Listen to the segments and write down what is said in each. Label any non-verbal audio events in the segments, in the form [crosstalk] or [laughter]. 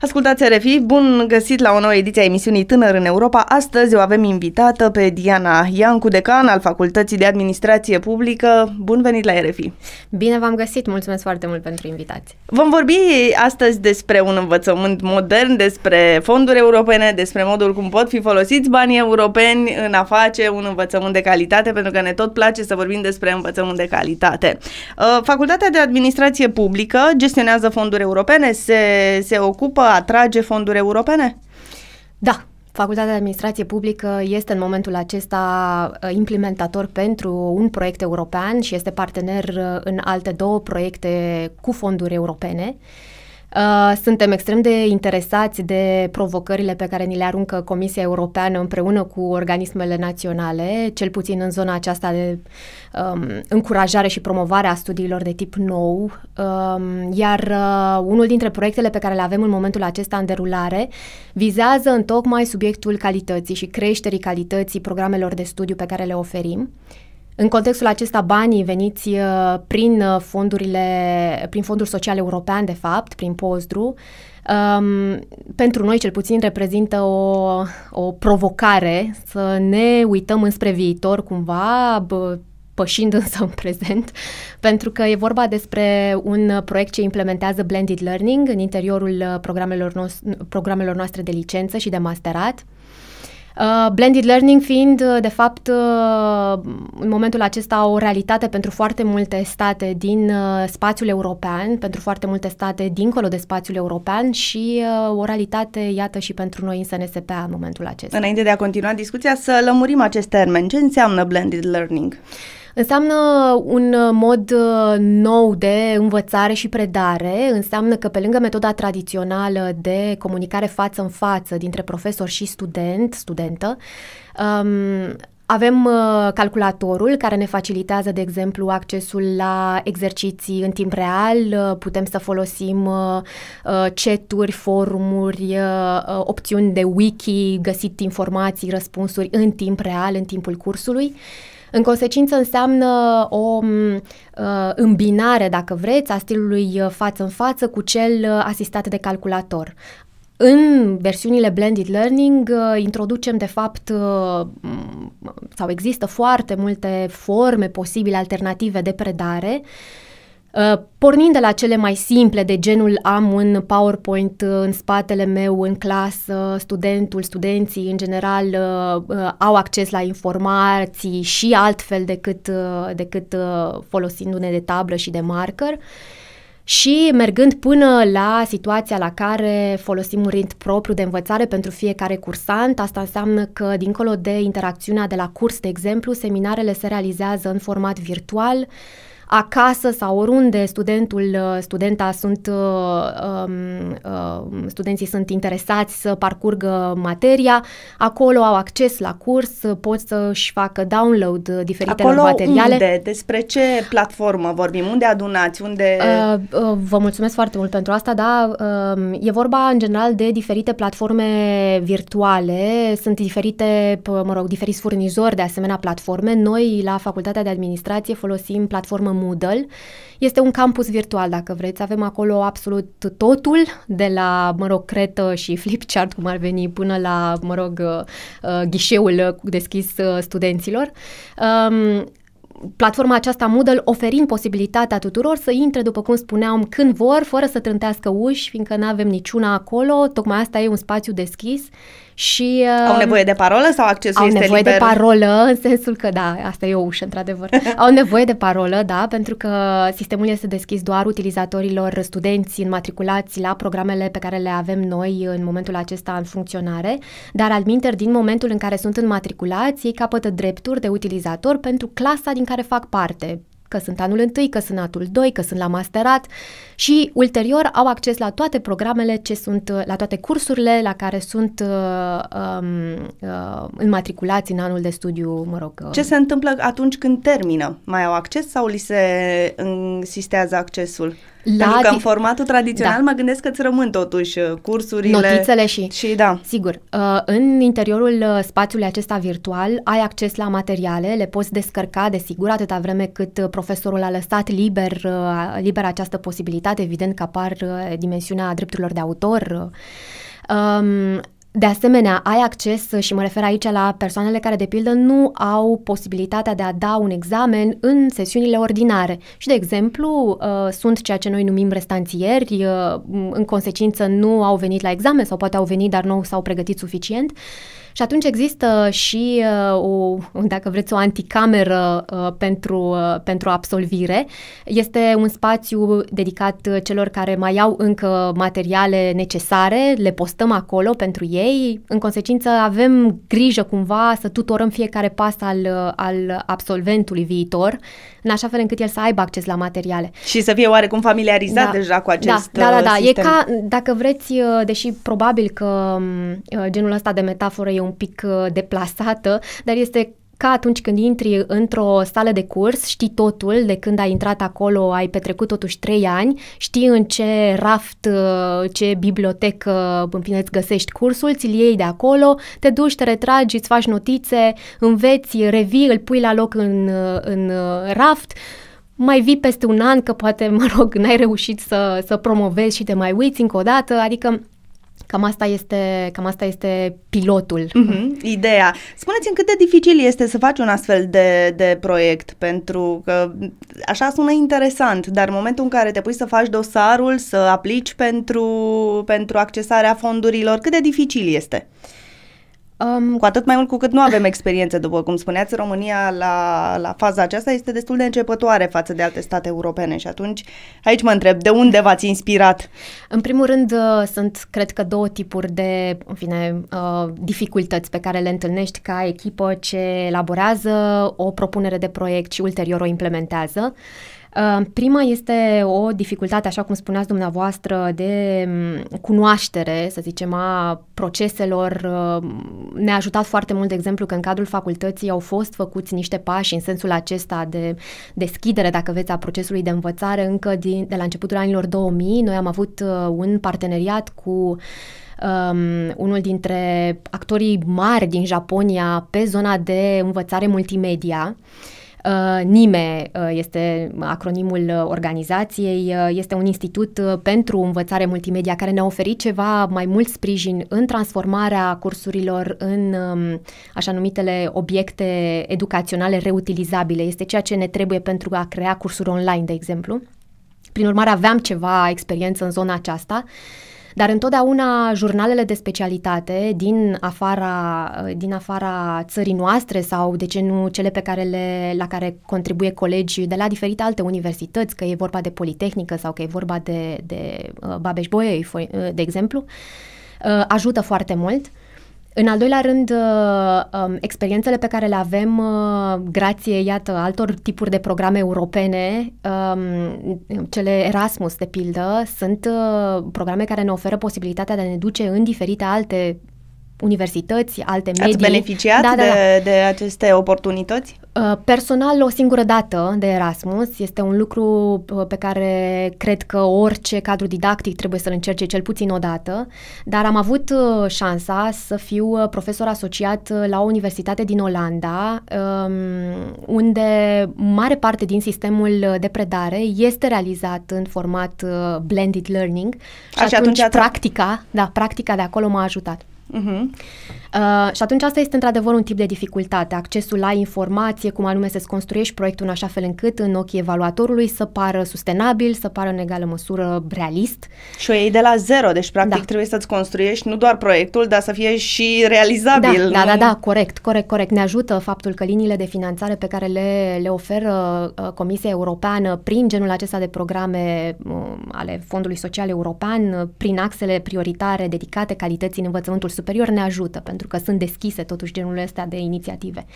Ascultați RFI, bun găsit la o nouă ediție a emisiunii Tânăr în Europa. Astăzi o avem invitată pe Diana Iancu, decan al Facultății de Administrație Publică. Bun venit la RFI! Bine v-am găsit, mulțumesc foarte mult pentru invitație. Vom vorbi astăzi despre un învățământ modern, despre fonduri europene, despre modul cum pot fi folosiți banii europeni în a face un învățământ de calitate, pentru că ne tot place să vorbim despre învățământ de calitate. Uh, Facultatea de Administrație Publică gestionează fonduri europene, se, se ocupă atrage fonduri europene? Da, Facultatea de Administrație Publică este în momentul acesta uh, implementator pentru un proiect european și este partener uh, în alte două proiecte cu fonduri europene. Uh, Uh, suntem extrem de interesați de provocările pe care ni le aruncă Comisia Europeană împreună cu organismele naționale, cel puțin în zona aceasta de um, încurajare și promovare a studiilor de tip nou. Um, iar uh, unul dintre proiectele pe care le avem în momentul acesta în derulare vizează întocmai subiectul calității și creșterii calității programelor de studiu pe care le oferim. În contextul acesta, banii veniți uh, prin uh, fondurile, prin fondul social european, de fapt, prin POSDRU, um, pentru noi cel puțin reprezintă o, o provocare să ne uităm înspre viitor cumva, bă, pășind însă în prezent, [laughs] pentru că e vorba despre un proiect ce implementează blended learning în interiorul uh, programelor, noas- programelor noastre de licență și de masterat. Uh, Uh, blended learning fiind, uh, de fapt, uh, în momentul acesta o realitate pentru foarte multe state din spațiul european, pentru foarte multe state dincolo de spațiul european și o realitate, iată, și pentru noi în SNSP în momentul acesta. Înainte de a continua discuția, să lămurim acest termen. Ce înseamnă blended learning? Înseamnă un uh, mod uh, nou de învățare și predare, înseamnă că pe lângă metoda tradițională de comunicare față în față dintre profesor și student, studentă, um, avem uh, calculatorul care ne facilitează, de exemplu, accesul la exerciții în timp real, putem să folosim uh, ceturi, forumuri, opțiuni de wiki, găsit informații, răspunsuri în timp real, în timpul cursului. În consecință înseamnă o uh, îmbinare, dacă vreți, a stilului uh, față în față cu cel uh, asistat de calculator. În versiunile blended learning introducem de fapt sau există foarte multe forme posibile alternative de predare uh, Uh, pornind de la cele mai simple, de genul am un PowerPoint uh, în spatele meu, în clasă, studentul, studenții în general uh, au acces la informații și altfel decât, decât folosindu-ne de tablă și de marker și mergând până la situația la care folosim un rind propriu de învățare pentru fiecare cursant. Asta înseamnă că, dincolo de interacțiunea de la curs, de exemplu, seminarele se realizează în format virtual, uh, acasă sau oriunde studentul, uh, studenta sunt, uh, um, uh, studenții sunt interesați să parcurgă materia, acolo au acces la curs, pot să-și facă download diferitelor acolo materiale. unde? Despre ce platformă vorbim? Unde adunați? Unde... Vă mulțumesc foarte mult pentru asta, da, um, e vorba în general de diferite platforme virtuale, sunt diferite, mă rog, diferiți furnizori de asemenea platforme. Noi la Facultatea de Administrație folosim platformă Moodle. Este un campus virtual, dacă vreți. Avem acolo absolut totul, de la, mă rog, cretă și flipchart, cum ar veni, până la, mă rog, uh, uh, ghișeul deschis uh, studenților. Um, platforma aceasta Moodle oferim posibilitatea tuturor să intre, după cum spuneam, când vor, fără să trântească uși, fiindcă nu avem niciuna acolo, tocmai asta e un spațiu deschis și, uh, au um, nevoie de parolă sau accesul au este nevoie liber? de parolă, în sensul că, da, asta e o ușă, într-adevăr. [laughs] au nevoie de parolă, da, pentru că sistemul este deschis doar utilizatorilor, studenți înmatriculați la programele pe care le avem noi în momentul acesta în funcționare, dar adminter, din momentul în care sunt înmatriculați, ei capătă drepturi de utilizator pentru clasa din care fac parte, că sunt anul întâi, că sunt anul doi, că sunt la masterat și ulterior au acces la toate programele ce sunt, la toate cursurile la care sunt uh, um, uh, înmatriculați în anul de studiu, mă rog. Uh. ce se întâmplă atunci când termină? Mai au acces sau li se insistează accesul? La Pentru că în formatul tradițional da. mă gândesc că îți rămân totuși uh, cursurile. Notițele și... și da. Sigur. Uh, în interiorul uh, spațiului acesta virtual ai acces la materiale, le poți descărca, desigur, atâta vreme cât profesorul a lăsat liber, liber această posibilitate. Evident că apar dimensiunea drepturilor de autor, Um, de asemenea, ai acces, și mă refer aici la persoanele care, de pildă, nu au posibilitatea de a da un examen în sesiunile ordinare și, de exemplu, uh, sunt ceea ce noi numim restanțieri, uh, în consecință nu au venit la examen sau poate au venit, dar nu s-au pregătit suficient. Și atunci există și uh, o, dacă vreți, o anticameră uh, pentru, uh, pentru absolvire. Este un spațiu dedicat celor care mai au încă materiale necesare, le postăm acolo pentru ei. În consecință avem grijă cumva să tutorăm fiecare pas al, al absolventului viitor în așa fel încât el să aibă acces la materiale. Și să fie oarecum familiarizat da, deja cu acest Da, uh, da, da, da. Sistem. e ca, dacă vreți, uh, deși probabil că mm, uh, genul ăsta de metaforă e un pic deplasată, dar este ca atunci când intri într-o sală de curs, știi totul, de când ai intrat acolo, ai petrecut totuși trei ani, știi în ce raft, uh, ce bibliotecă, uh, în fine, îți găsești cursul, ți-l iei de acolo, te duci, te retragi, îți faci notițe, înveți, revii, îl pui la loc în, uh, în raft, mai vii peste un an că poate, mă rog, n-ai reușit să, să promovezi și te mai uiți încă o dată, adică Cam asta este, cam asta este pilotul. Mm-hmm, ideea. Spuneți-mi cât de dificil este să faci un astfel de, de proiect, pentru că așa sună interesant, dar în momentul în care te pui să faci dosarul, să aplici pentru, pentru accesarea fondurilor, cât de dificil este? Uh, Um, cu atât mai mult cu cât nu avem experiență, după cum spuneați, România la, la faza aceasta este destul de începătoare față de alte state europene și atunci aici mă întreb, de unde v-ați inspirat? În primul rând uh, sunt, cred că, două tipuri de, în fine, uh, dificultăți pe care le întâlnești ca echipă ce elaborează o propunere de proiect și ulterior o implementează. Prima este o dificultate, așa cum spuneați dumneavoastră, de cunoaștere, să zicem, a proceselor. Uh, ne-a ajutat foarte mult, de exemplu, că în cadrul facultății au fost făcuți niște pași în sensul acesta de deschidere, dacă veți, a procesului de învățare încă din, de la începutul anilor 2000. Noi am avut uh, un parteneriat cu um, unul dintre actorii mari din Japonia pe zona de învățare multimedia. Uh, Uh, NIME uh, este acronimul uh, organizației, este un institut pentru învățare multimedia care ne-a oferit ceva mai mult sprijin în transformarea cursurilor în um, așa numitele obiecte educaționale reutilizabile. Este ceea ce ne trebuie pentru a crea cursuri online, de exemplu. Prin urmare, aveam ceva experiență în zona aceasta. Uh, dar întotdeauna jurnalele de specialitate din afara, din afara țării noastre sau, de ce nu, cele pe care le, la care contribuie colegii de la diferite alte universități, că e vorba de Politehnică sau că e vorba de, de uh, Babeș-Bolyai, uh, de exemplu, uh, ajută foarte mult. Uh, în al doilea rând, uh, um, experiențele pe care le avem, uh, grație, iată, altor tipuri de programe europene, um, cele Erasmus, de pildă, sunt uh, programe care ne oferă posibilitatea de a ne duce în diferite alte universități, alte medii. Ați beneficiat da, da, da. De, de aceste oportunități? Uh, personal, o singură dată de Erasmus este un lucru uh, pe care cred că orice cadru didactic trebuie să-l încerce cel puțin o dată, dar am avut uh, șansa să fiu profesor asociat la o universitate din Olanda, um, unde mare parte din sistemul de predare este realizat în format blended learning și Așa, atunci, atunci practica, da, practica de acolo m-a ajutat. Mm-hmm. Uh, și atunci asta este într-adevăr un tip de dificultate, accesul la informație, cum anume să-ți construiești proiectul în așa fel încât în ochii evaluatorului să pară sustenabil, să pară în egală măsură realist. Și o iei de la zero, deci practic da. trebuie să-ți construiești nu doar proiectul, dar să fie și realizabil. Da, da nu? da, da, da, corect, corect, corect. Ne ajută faptul că liniile de finanțare pe care le, le oferă uh, Comisia Europeană prin genul acesta de programe uh, ale Fondului Social European, prin axele prioritare dedicate calității în învățământul superior, ne ajută pentru pentru că sunt deschise totuși genul ăsta de inițiative.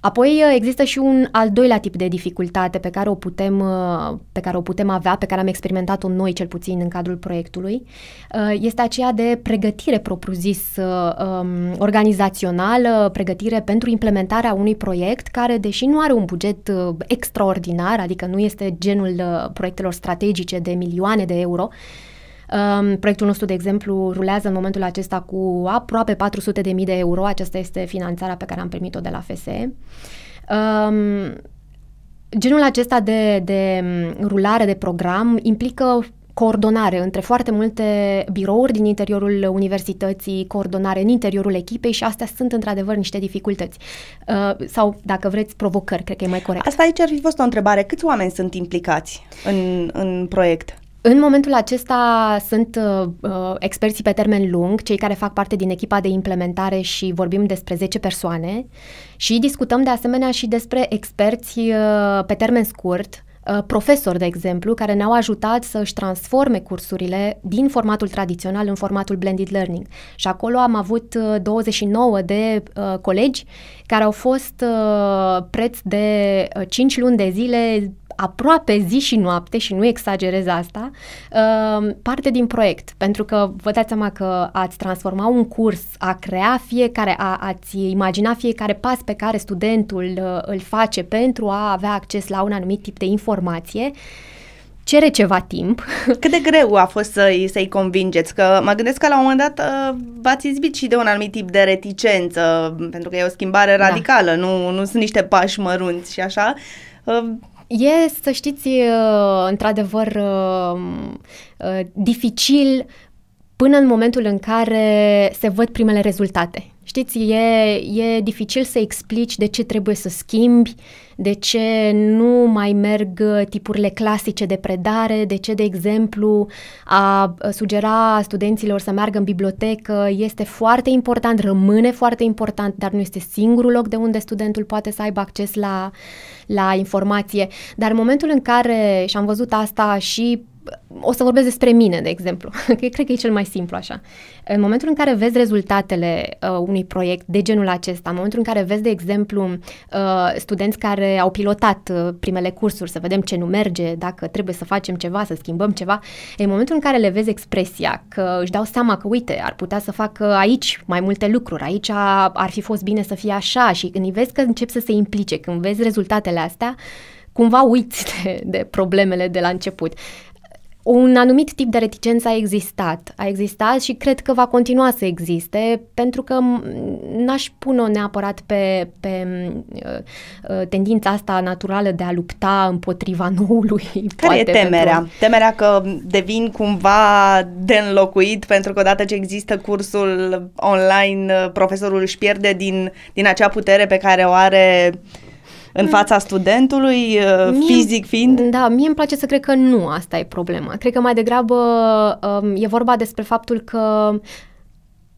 Apoi uh, există și un al doilea tip de dificultate pe care o putem, uh, pe care o putem avea, pe care am experimentat-o noi cel puțin în cadrul proiectului, uh, este aceea de pregătire propriu-zis um, organizațională, pregătire pentru implementarea unui proiect care, deși nu are un buget extraordinar, adică nu este genul proiectelor strategice de milioane de euro, Um, proiectul nostru, de exemplu, rulează în momentul acesta cu aproape 400.000 de euro. Aceasta este finanțarea pe care am primit-o de la FSE. Um, ehm, genul acesta de, de mm, rulare de program implică coordonare între foarte multe birouri din interiorul universității, coordonare în interiorul echipei și astea sunt într-adevăr niște dificultăți. Uh, sau, dacă vreți, provocări, cred că e mai corect. Asta aici ar fi fost o întrebare. Câți oameni sunt implicați în, în proiect? În momentul acesta sunt uh, uh, experții pe termen lung, cei care fac parte din echipa de implementare și vorbim despre 10 persoane și discutăm de asemenea și despre experți uh, pe termen scurt, uh, profesori, de exemplu, care ne-au ajutat să și transforme cursurile din formatul tradițional în formatul blended learning. Și acolo am avut 29 uh, de uh, colegi care au fost uh, preț de 5 uh, luni de zile aproape zi și noapte, și nu exagerez asta, uh, parte din proiect. Pentru că vă dați seama că ați transforma un curs, a crea fiecare, a, ați imagina fiecare pas pe care studentul uh, îl face pentru a avea acces la un anumit tip de informație, cere ceva timp. [laughs] Cât de greu a fost să-i, să-i convingeți? Că mă gândesc că la un moment dat uh, v-ați izbit și de un anumit tip de reticență, pentru că e o schimbare da. radicală, da. nu, nu sunt niște pași mărunți și așa. E, să știți, într-adevăr, dificil până în momentul în care se văd primele rezultate. Știți, e, e dificil să explici de ce trebuie să schimbi, uh, de ce nu mai merg uh, tipurile clasice de predare, de ce, de exemplu, a uh, sugera studenților să meargă în bibliotecă este foarte important, rămâne foarte important, dar nu este singurul loc de unde studentul poate să aibă acces la, la informație. Dar în momentul în care, și am văzut asta și o să vorbesc despre mine, de exemplu, [laughs] că cred că e cel mai simplu așa. În momentul în care vezi rezultatele uh, unui proiect de genul acesta, în momentul în care vezi, de exemplu, uh, studenți care au pilotat uh, primele cursuri, să vedem ce nu merge, dacă trebuie să facem ceva, să schimbăm ceva, în momentul în care le vezi expresia, că își dau seama că, uite, ar putea să facă aici mai multe lucruri, aici ar fi fost bine să fie așa și când îi vezi că încep să se implice, când vezi rezultatele astea, cumva uiți [laughs] de, de problemele de la început un anumit tip de reticență a existat. A existat și cred că va continua să existe, pentru că n-aș pune-o neapărat pe, pe uh, uh, tendința asta naturală de a lupta împotriva [laughs] noului. Care poate, e temerea? Pentru... Temerea că devin cumva de înlocuit, pentru că odată ce există cursul online, uh, profesorul își pierde din, din acea putere pe care o are uh, în fața studentului, uh, mie, fizic fiind? Da, mie îmi place să cred că nu asta e problema. Cred că mai degrabă um, e vorba despre faptul că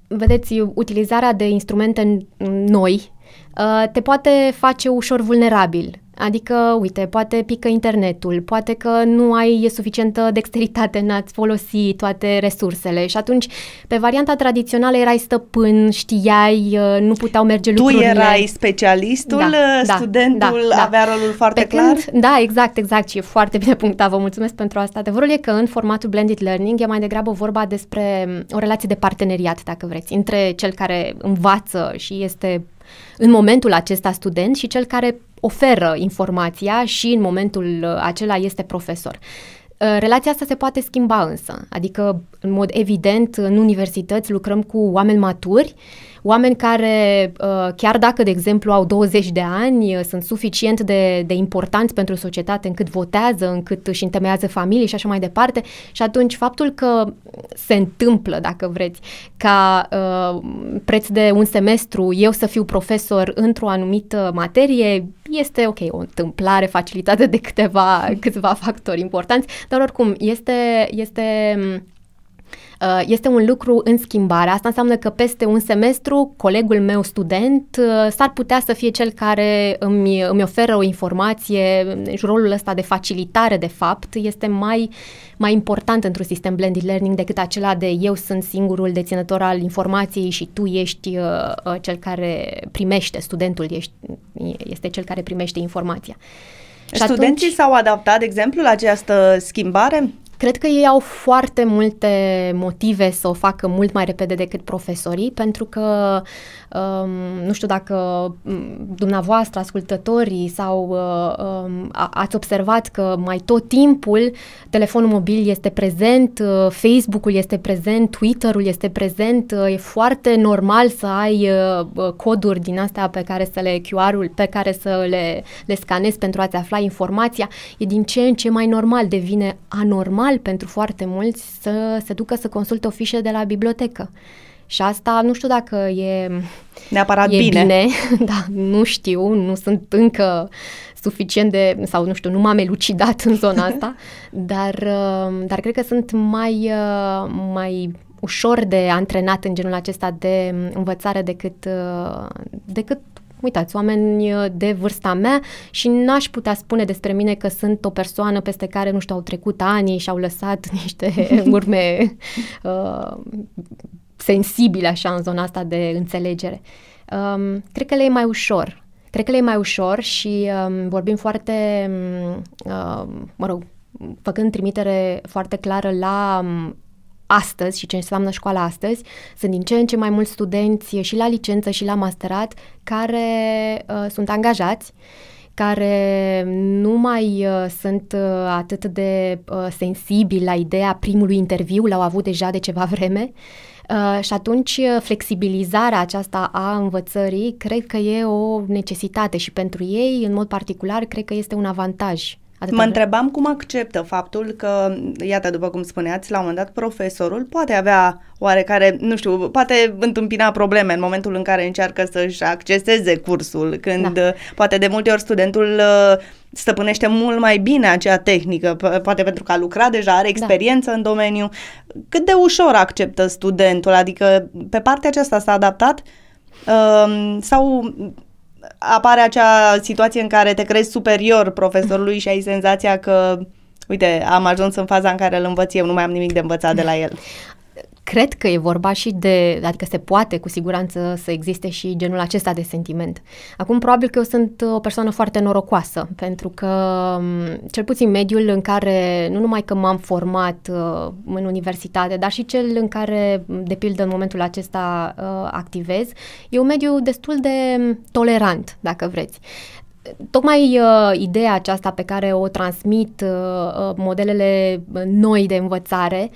vedeți, utilizarea de instrumente noi uh, te poate face ușor vulnerabil Adică, uite, poate pică internetul, poate că nu ai e suficientă dexteritate n-ați folosi toate resursele și atunci pe varianta tradițională erai stăpân, știai, uh, nu puteau merge tu lucrurile. Tu erai specialistul, da, uh, da, da studentul da, da, avea rolul foarte pe clar? Când, da, exact, exact și e foarte bine punctat, vă mulțumesc pentru asta. Adevărul e că în formatul blended learning e mai degrabă vorba despre um, o relație de parteneriat, dacă vreți, între cel care învață și este în momentul acesta student și cel care oferă informația și în momentul uh, acela este profesor. Uh, relația asta se poate schimba însă, adică în mod evident în universități lucrăm cu oameni maturi oameni care, uh, chiar dacă, de exemplu, au 20 de ani, uh, sunt suficient de, de importanți pentru societate încât votează, încât își întemeiază familii și așa mai departe. Și atunci, faptul că se întâmplă, dacă vreți, ca uh, preț de un semestru eu să fiu profesor într-o anumită materie, este, ok, o întâmplare facilitată de câteva, câțiva factori importanți, dar oricum este, este Uh, este un lucru în schimbare. Asta înseamnă că peste un semestru, colegul meu student uh, s-ar putea să fie cel care îmi, îmi oferă o informație. Deci rolul ăsta de facilitare, de fapt, este mai, mai important într-un sistem blended learning decât acela de eu sunt singurul deținător al informației și tu ești uh, uh cel care primește, studentul ești, este cel care primește informația. Și Studenții atunci... s-au adaptat, de exemplu, la această schimbare? Cred că ei au foarte multe motive să o facă mult mai repede decât profesorii, pentru că um, nu știu dacă mm, dumneavoastră, ascultătorii sau uh, um, ați observat că mai tot timpul telefonul mobil este prezent, uh, Facebook-ul este prezent, Twitter-ul este prezent, uh, e foarte normal să ai coduri din astea pe care să le QR-ul, pe care să le, le scanezi pentru a-ți afla informația, e din ce în ce mai normal, devine anormal normal pentru foarte mulți să se ducă să consulte o fișă de la bibliotecă. Și asta nu știu dacă e neapărat e bine. bine, [laughs] da, nu știu, nu sunt încă suficient de, sau nu știu, nu m-am elucidat în zona [laughs] asta, dar, uh, dar cred că sunt mai, uh, mai ușor de antrenat în genul acesta de învățare decât, uh, decât uitați, oameni uh, de vârsta mea și n-aș putea spune despre mine că sunt o persoană peste care, nu știu, au trecut ani și au lăsat [laughs] niște [laughs] urme uh, sensibile așa în zona asta de înțelegere. Um, cred că le e mai ușor. Cred că le e mai ușor și um, vorbim foarte, um, uh, mă rog, făcând trimitere foarte clară la um, astăzi și ce înseamnă școala astăzi, sunt din ce în ce mai mulți studenți și la licență și la masterat care uh, sunt angajați care nu mai uh, sunt uh, atât de uh, sensibili la ideea primului interviu, l-au avut deja de ceva [laughs] vreme. Uh, și atunci uh, flexibilizarea aceasta a învățării cred că e o necesitate și pentru ei, în mod particular, cred că este un avantaj Atâta mă întrebam cum acceptă faptul că, iată, după cum spuneați, la un moment dat profesorul poate avea oarecare, nu știu, poate întâmpina probleme în momentul în care încearcă să-și acceseze cursul, când da. poate de multe ori studentul uh, stăpânește mult mai bine acea tehnică, poate pentru că a lucrat deja, are da. experiență da. în domeniu. Cât de ușor acceptă studentul? Adică, pe partea aceasta s-a adaptat? Um, sau apare acea situație în care te crezi superior profesorului și ai senzația că uite, am ajuns în faza în care îl învăț eu, nu mai am nimic de învățat de la el cred că e vorba și de, adică se poate cu siguranță să existe și genul acesta de sentiment. Acum, probabil că eu sunt uh, o persoană foarte norocoasă, pentru că um, cel puțin mediul în care nu numai că m-am format uh, în universitate, dar și cel în care, de pildă, în momentul acesta uh, activez, e un mediu destul de um, tolerant, dacă vreți tocmai uh, ideea aceasta pe care o transmit uh, uh modelele uh, noi de învățare,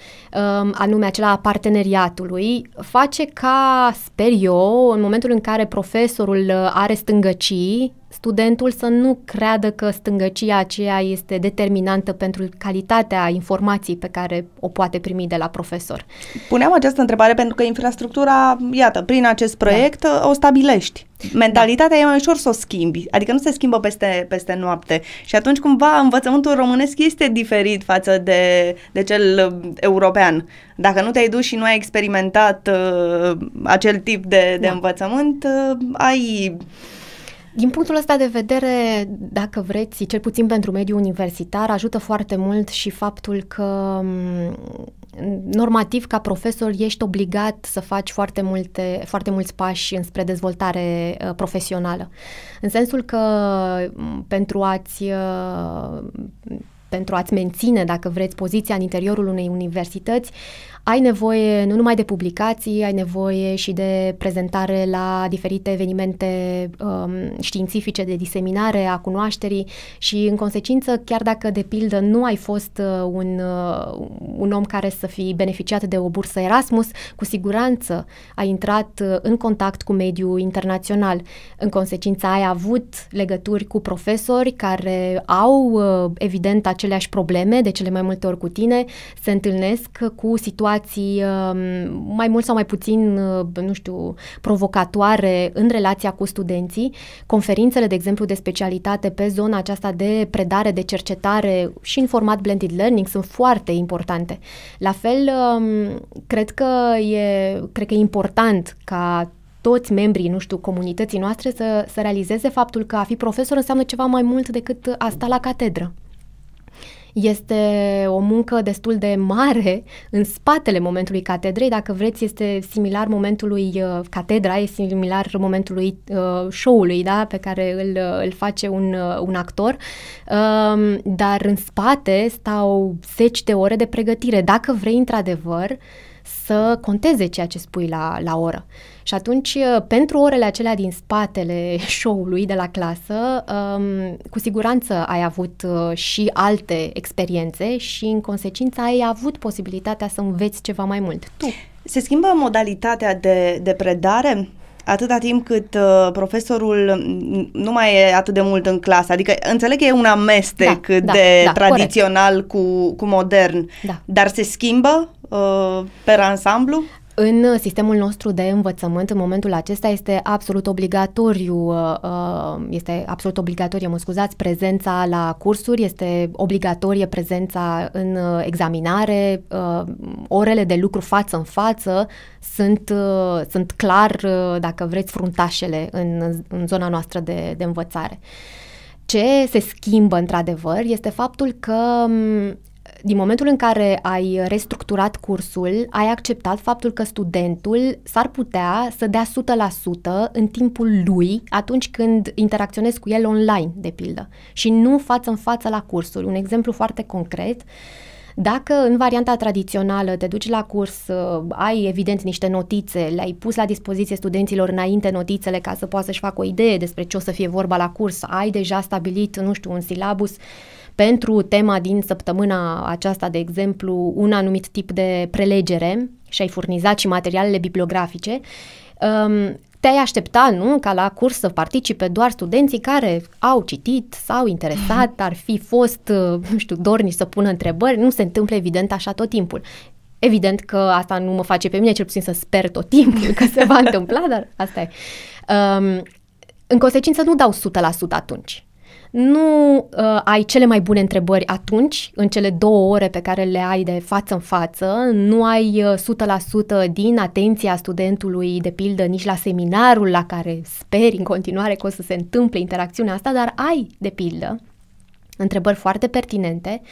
uh, anume acela a parteneriatului, face ca, sper eu, în momentul în care profesorul uh, are stângăcii studentul să nu creadă că stângăcia aceea este determinantă pentru calitatea informației pe care o poate primi de la profesor. Puneam această întrebare pentru că infrastructura, iată, prin acest da. proiect da. o stabilești. Mentalitatea da. e mai ușor să o schimbi, adică nu se schimbă peste, peste noapte. Și atunci, cumva, învățământul românesc este diferit față de, de cel european. Dacă nu te-ai dus și nu ai experimentat uh, acel tip de, de da. învățământ, uh, ai din punctul ăsta de vedere, dacă vreți, cel puțin pentru mediul universitar, ajută foarte mult și faptul că mm, normativ ca profesor ești obligat să faci foarte, multe, foarte mulți pași înspre dezvoltare uh, profesională. În sensul că mm, pentru a-ți uh, pentru a-ți menține, dacă vreți, poziția în interiorul unei universități, ai nevoie nu numai de publicații, ai nevoie și de prezentare la diferite evenimente um, științifice de diseminare a cunoașterii și, în consecință, chiar dacă, de pildă, nu ai fost uh, un, uh, un om care să fi beneficiat de o bursă Erasmus, cu siguranță ai intrat uh, în contact cu mediul internațional. În consecință, ai avut legături cu profesori care au, evident, aceleași probleme, de cele mai multe ori cu tine, se întâlnesc cu situații relații um, mai mult sau mai puțin, uh, nu știu, provocatoare în relația cu studenții. Conferințele, de exemplu, de specialitate pe zona aceasta de predare, de cercetare și în format blended learning sunt foarte importante. La fel, um, cred că e, cred că e important ca toți membrii, nu știu, comunității noastre să, să realizeze faptul că a fi profesor înseamnă ceva mai mult decât a sta la catedră. Este o muncă destul de mare în spatele momentului catedrei, dacă vreți, este similar momentului uh, catedra, este similar momentului uh, show-ului da? pe care îl, uh, îl face un, uh, un actor, uh, dar în spate stau zeci de ore de pregătire. Dacă vrei, într-adevăr, uh, să conteze ceea ce spui la, la oră. Și atunci, uh, pentru orele acelea din spatele [laughs] show-ului de la clasă, um, cu siguranță ai avut uh, și alte experiențe și, în consecință, ai avut posibilitatea să înveți ceva mai mult. Tu. Se schimbă modalitatea de, de predare? atâta timp cât uh, profesorul nu mai e atât de mult în clasă. Adică înțeleg că e un amestec da, da de da, tradițional cu, cu modern, da. dar se schimbă uh, pe ansamblu? În uh, sistemul nostru de învățământ, în momentul acesta, este absolut obligatoriu, uh, uh, este absolut obligatorie, mă scuzați, prezența la cursuri, este obligatorie prezența în examinare, orele de lucru față în față sunt, sunt clar, dacă vreți, fruntașele în, în zona noastră de, de învățare. Ce se schimbă într-adevăr este faptul că mm, din momentul în care ai restructurat cursul, ai acceptat faptul că studentul s-ar putea să dea 100% în timpul lui atunci când interacționezi cu el online, de pildă, și nu față în față la cursuri. Un exemplu foarte concret, dacă în varianta tradițională te duci la curs, uh, ai evident niște notițe, le-ai pus la dispoziție studenților înainte notițele ca să poată să-și facă o idee despre ce o să fie vorba la curs, ai deja stabilit, nu știu, un silabus, uh, pentru tema din săptămâna aceasta, de exemplu, un anumit tip de prelegere și ai furnizat și materialele bibliografice, um, te-ai aștepta, nu, ca la curs să participe doar studenții care au citit, s-au interesat, ar fi fost, nu știu, dorni să pună întrebări, nu se întâmplă evident așa tot timpul. Evident că asta nu mă face pe mine, cel puțin să sper tot timpul că se va întâmpla, dar asta e. Um, în consecință nu dau 100% atunci nu uh, ai cele mai bune întrebări atunci, în cele două ore pe care le ai de față în față, nu ai uh, 100% din atenția studentului, de pildă, nici la seminarul la care speri în continuare că o să se întâmple interacțiunea asta, dar ai, de pildă, întrebări foarte pertinente uh,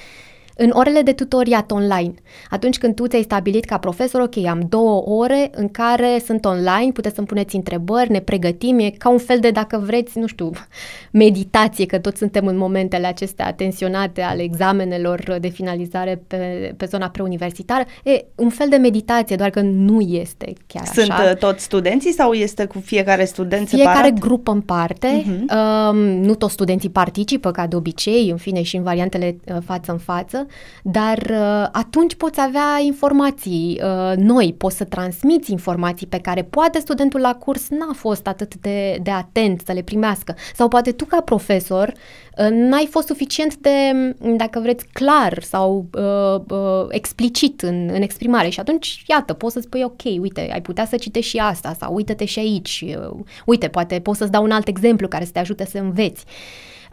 în orele de tutoriat online, atunci când tu ți-ai stabilit ca profesor, ok, am două ore în care sunt online, puteți să-mi puneți întrebări, ne pregătim, e ca un fel de, dacă vreți, nu știu, [laughs] meditație, că toți suntem în momentele acestea tensionate ale examenelor de finalizare pe, pe zona preuniversitară, e un fel de meditație, doar că nu este chiar sunt așa. Sunt uh, toți studenții sau este cu fiecare student fiecare separat? Fiecare grup în parte, uh-huh. um, nu toți studenții participă ca de obicei, în fine și în variantele uh, față în față, dar uh, atunci poți avea informații uh, noi, poți să transmiți informații pe care poate studentul la curs n-a fost atât de, de atent să le primească sau poate tu ca profesor uh, n-ai fost suficient de, dacă vreți, clar sau uh, uh, explicit în, în exprimare și atunci, iată, poți să spui, ok, uite, ai putea să citești și asta sau uite-te și aici, uite, poate poți să-ți dau un alt exemplu care să te ajute să înveți. Uh,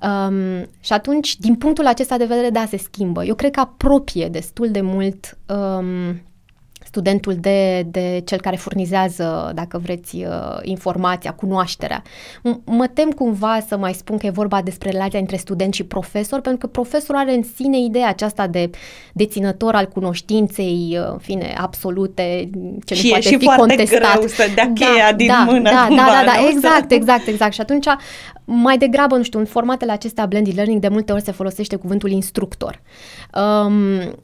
Um, și atunci, din punctul acesta de vedere, da, se schimbă. Eu cred că apropie destul de mult um, studentul de, de cel care furnizează, dacă vreți, uh, informația, cunoașterea. mă tem cumva să mai spun că e vorba despre relația între student și profesor, pentru că profesorul are în sine ideea aceasta de deținător al cunoștinței, uh, în fine, absolute, ce și nu poate și fi foarte contestat. greu să dea da, cheia da, din da, mână da, da cumva, da, da, da, exact, exact, exact. Și atunci, mai degrabă, nu știu, în formatele acestea blended learning, de multe ori se folosește cuvântul instructor. Um,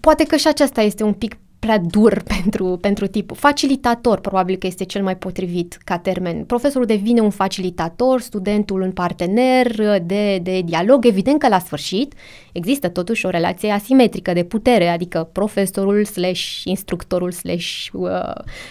poate că și aceasta este un pic prea dur [laughs] pentru, pentru tipul. Facilitator probabil că este cel mai potrivit ca termen. Profesorul devine un facilitator, studentul un partener de, de dialog. Evident că la sfârșit există totuși o relație asimetrică de putere, adică profesorul slash instructorul slash uh,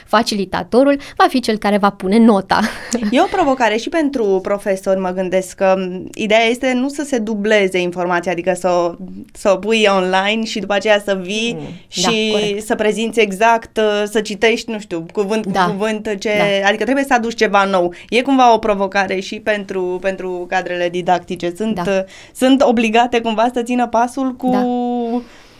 facilitatorul va fi cel care va pune nota. [laughs] E o provocare și pentru profesor mă gândesc că ideea este nu să se dubleze informația, adică să, să o pui online și după aceea să vii mm, și da, să prezinți exact, uh, să citești, nu știu, cuvânt cu da. cuvânt, ce, da. adică trebuie să aduci ceva nou. E cumva o provocare și pentru, pentru cadrele didactice. Sunt, da. Uh, sunt obligate cumva să țină pasul cu... Da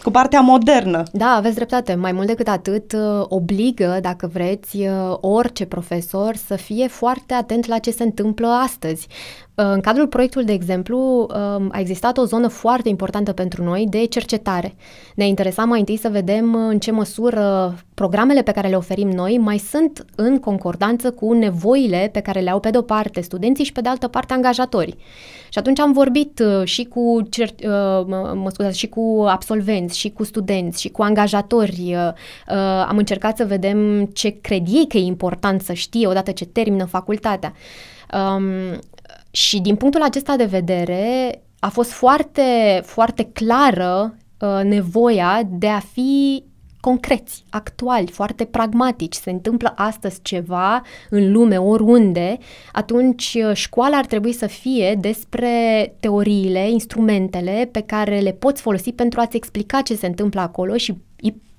cu partea modernă. Da, aveți dreptate. Mai mult decât atât, uh, obligă, dacă vreți, uh, orice profesor să fie foarte atent la ce se întâmplă astăzi. Uh, în cadrul proiectului, de exemplu, um, a existat o zonă foarte importantă pentru noi de cercetare. Ne interesa mai întâi să vedem în ce măsură programele pe care le oferim noi mai sunt în concordanță cu nevoile pe care le au pe de-o parte studenții și pe de altă parte angajatorii. Și atunci am vorbit și cu, cer- mă scuzați, și cu absolvenți studenți și cu studenți și cu angajatori. Uh, uh, am încercat să vedem ce cred ei că e important să știe odată ce termină facultatea. Um, și din punctul acesta de vedere a fost foarte, foarte clară uh, nevoia de a fi concreți, actuali, foarte pragmatici. Se întâmplă astăzi ceva în lume, oriunde, atunci uh, școala ar trebui să fie despre teoriile, instrumentele pe care le poți folosi pentru a-ți explica ce se întâmplă acolo și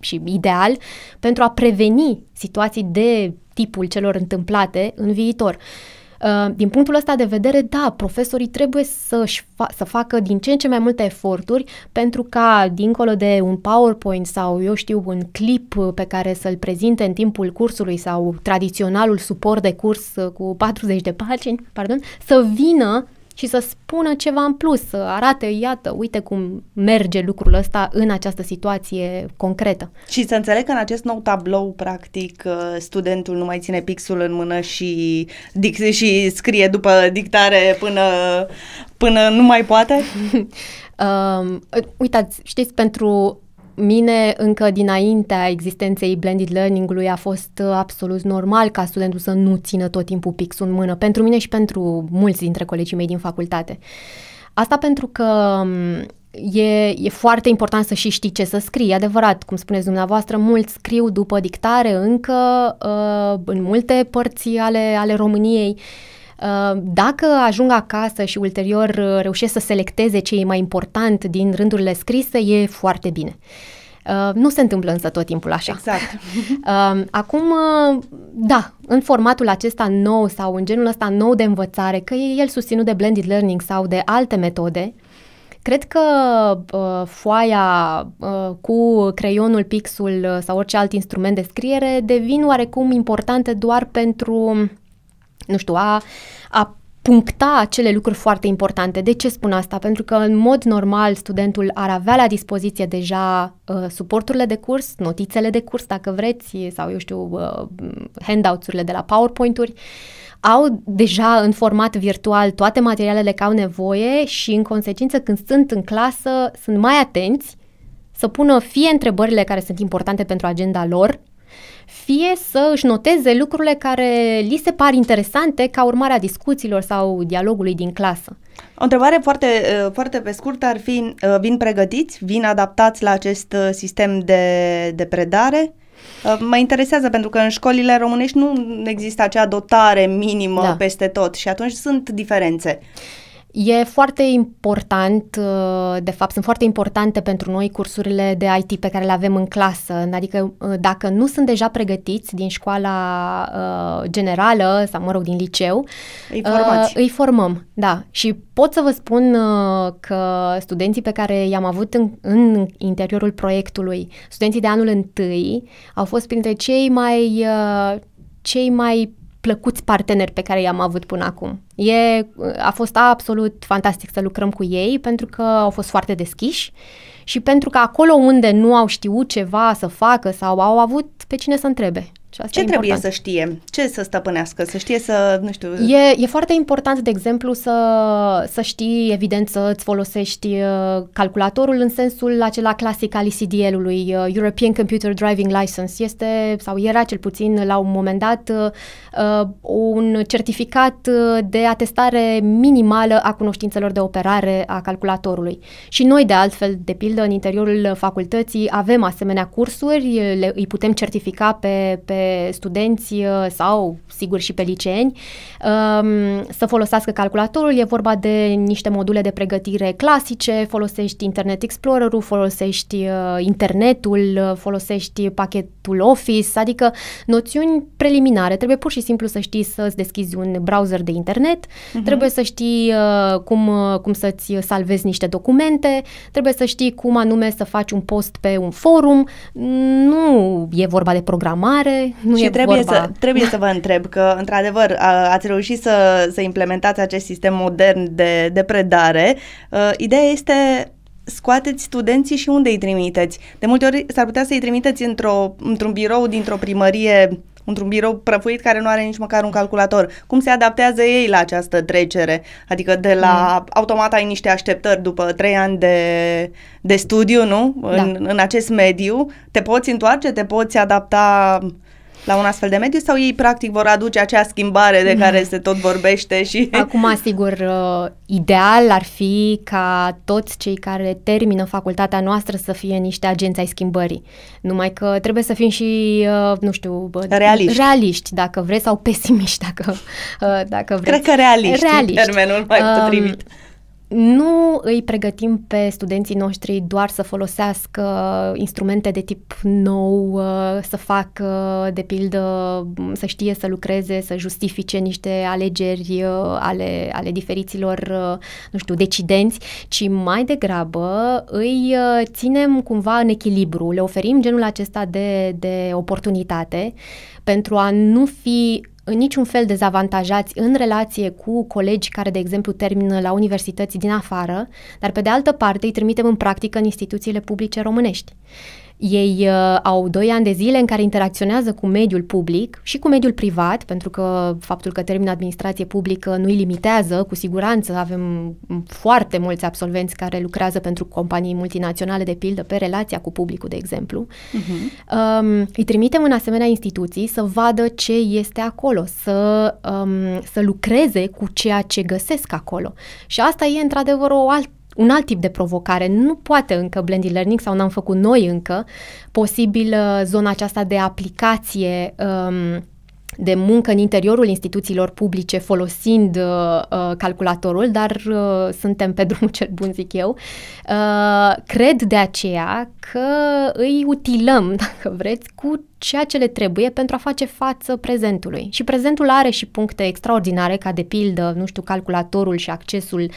și ideal pentru a preveni situații de tipul celor întâmplate în viitor. Uh, Uh, din punctul ăsta de vedere, da, profesorii trebuie să-și fa- să facă din ce în ce mai multe eforturi pentru ca, dincolo de un PowerPoint sau, eu știu, un clip pe care să-l prezinte în timpul cursului sau tradiționalul suport de curs uh, cu 40 de pagini, pardon, să vină și să spună ceva în plus, să arate, iată, uite cum merge lucrul ăsta în această situație concretă. Și să înțeleg că în acest nou tablou, practic, uh, studentul nu mai ține pixul în mână și, dic- și scrie după dictare până, până nu mai poate? uh, [laughs] uitați, știți, pentru mine, încă dinaintea existenței blended learning-ului, a fost uh, absolut normal ca studentul să nu țină tot timpul pixul în mână, pentru mine și pentru mulți dintre colegii mei din facultate. Asta pentru că um, e, e foarte important să și știi ce să scrii, e adevărat, cum spuneți dumneavoastră, mulți scriu după dictare încă uh, în multe părți ale, ale României. Uh, Ehm, dacă ajung acasă și ulterior uh, reușesc să selecteze ce e mai important din rândurile scrise, e foarte bine. Ehm, nu se întâmplă însă tot timpul așa. Exact. [laughs] Ehm, acum, uh, da, în formatul acesta nou sau în genul ăsta nou de învățare, că e el susținut de blended learning sau de alte metode, Cred că uh, foaia uh, cu creionul, pixul uh, sau orice alt instrument de scriere devin oarecum importante doar pentru nu știu, a, a puncta acele lucruri foarte importante. De ce spun asta? Pentru că în mod normal studentul ar avea la dispoziție deja uh, suporturile de curs, notițele de curs, dacă vreți, sau eu știu, uh, handouts-urile de la PowerPoint-uri. Au deja în format virtual toate materialele că au nevoie și în consecință când sunt în clasă sunt mai atenți să pună fie întrebările care sunt importante pentru agenda lor, fie să își noteze lucrurile care li se par interesante ca urmare a discuțiilor sau dialogului din clasă. O întrebare foarte, uh, foarte pe scurt ar fi, uh, vin pregătiți, vin adaptați la acest uh, sistem de, de predare? Mă interesează pentru că în școlile românești nu există acea dotare minimă da. peste tot și atunci sunt diferențe. E foarte important, uh, de fapt, sunt foarte importante pentru noi cursurile de IT pe care le avem în clasă. Adică, uh, dacă nu sunt deja pregătiți din școala uh, generală sau, mă rog, din liceu, îi, uh, îi formăm, da. Și pot să vă spun uh, că studenții pe care i-am avut în, în interiorul proiectului, studenții de anul întâi, au fost printre cei mai, uh, cei mai plăcuți parteneri pe care i-am avut până acum. E, a fost absolut fantastic să lucrăm cu ei pentru că au fost foarte deschiși și pentru că acolo unde nu au știut ceva să facă sau au avut pe cine să întrebe. Și deci asta Ce e trebuie important. să știe? Ce să stăpânească? Să știe să, nu știu... E, e foarte important, de exemplu, să, să știi, evident, să îți folosești uh, calculatorul în sensul acela clasic al ECDL-ului, uh, European Computer Driving License. Este, sau era cel puțin la un moment dat, uh, un certificat de atestare minimală a cunoștințelor de operare a calculatorului. Și noi, de altfel, de pildă, în interiorul facultății avem asemenea cursuri, le, îi putem certifica pe, pe studenți uh, sau, sigur, și pe liceeni um, să folosească calculatorul. E vorba de niște module de pregătire clasice, folosești Internet Explorer-ul, folosești uh, internetul, uh, folosești pachetul Office, adică noțiuni preliminare. Trebuie pur și simplu să știi să-ți deschizi un browser de internet, uh-huh. trebuie să știi cum, cum să-ți salvezi niște documente, trebuie să știi cum anume să faci un post pe un forum. Nu e vorba de programare, nu și e trebuie, vorba. Să, trebuie să vă întreb că, într-adevăr, a, ați reușit să, să implementați acest sistem modern de, de predare. Uh, ideea este scoateți studenții și unde îi trimiteți? De multe ori s-ar putea să îi trimiteți într-o, într-un birou dintr-o primărie într-un birou prăfuit care nu are nici măcar un calculator. Cum se adaptează ei la această trecere? Adică de la mm. automat ai niște așteptări după trei ani de, de studiu, nu? Da. În, în acest mediu. Te poți întoarce, te poți adapta la un astfel de mediu sau ei practic vor aduce acea schimbare de care mm. se tot vorbește și... [laughs] Acum, sigur, uh, ideal ar fi ca toți cei care termină facultatea noastră să fie niște agenți ai schimbării. Numai că trebuie să fim și, uh, nu știu... Realiști. Realiști, dacă vreți, sau pesimiști, dacă, uh, dacă vreți. Cred că realiști, realiști. termenul mai potrivit. Um, nu îi pregătim pe studenții noștri doar să folosească instrumente de tip nou, uh, să facă, de pildă, să știe să lucreze, să justifice niște alegeri uh, ale, ale diferiților, uh, nu știu, decidenți, ci mai degrabă îi ținem cumva în echilibru, le oferim genul acesta de, de oportunitate pentru a nu fi în niciun fel dezavantajați în relație cu colegi care, de exemplu, termină la universități din afară, dar pe de altă parte îi trimitem în practică în instituțiile publice românești. Ei uh, au doi ani de zile în care interacționează cu mediul public și cu mediul privat, pentru că faptul că termină administrație publică nu îi limitează, cu siguranță avem foarte mulți absolvenți care lucrează pentru companii multinaționale, de pildă, pe relația cu publicul, de exemplu. Uh-huh. Um, îi trimitem în asemenea instituții să vadă ce este acolo, să, um, să lucreze cu ceea ce găsesc acolo. Și asta e, într-adevăr, o alt un alt tip de provocare. Nu poate încă blended learning sau n-am făcut noi încă posibil uh, zona aceasta de aplicație um, de muncă în interiorul instituțiilor publice folosind uh, uh calculatorul, dar uh, suntem pe [laughs] drumul cel bun, zic eu. Uh, cred de aceea că îi utilăm, [laughs] dacă vreți, cu ceea ce le trebuie pentru a face față prezentului. Și prezentul are și puncte extraordinare, ca de pildă, nu știu, calculatorul și accesul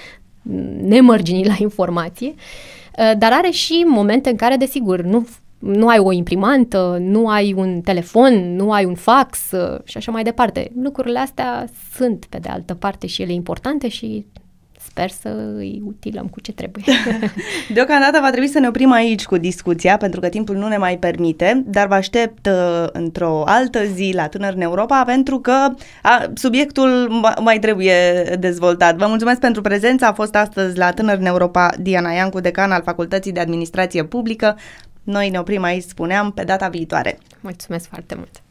nemărginit la informație, uh, dar are și momente în care, desigur, nu, nu ai o imprimantă, nu ai un telefon, nu ai un fax uh, și așa mai departe. Lucrurile astea sunt, pe de altă parte, și ele importante și sper să îi utilăm cu ce trebuie. [laughs] Deocamdată va trebui să ne oprim aici cu discuția, pentru că timpul nu ne mai permite, dar vă aștept uh, într-o altă zi la Tânăr în Europa, pentru că a, subiectul mai trebuie dezvoltat. Vă mulțumesc pentru prezența, a fost astăzi la Tânăr în Europa Diana Iancu, decan al Facultății de Administrație Publică. Noi ne oprim aici, spuneam, pe data viitoare. Mulțumesc foarte mult!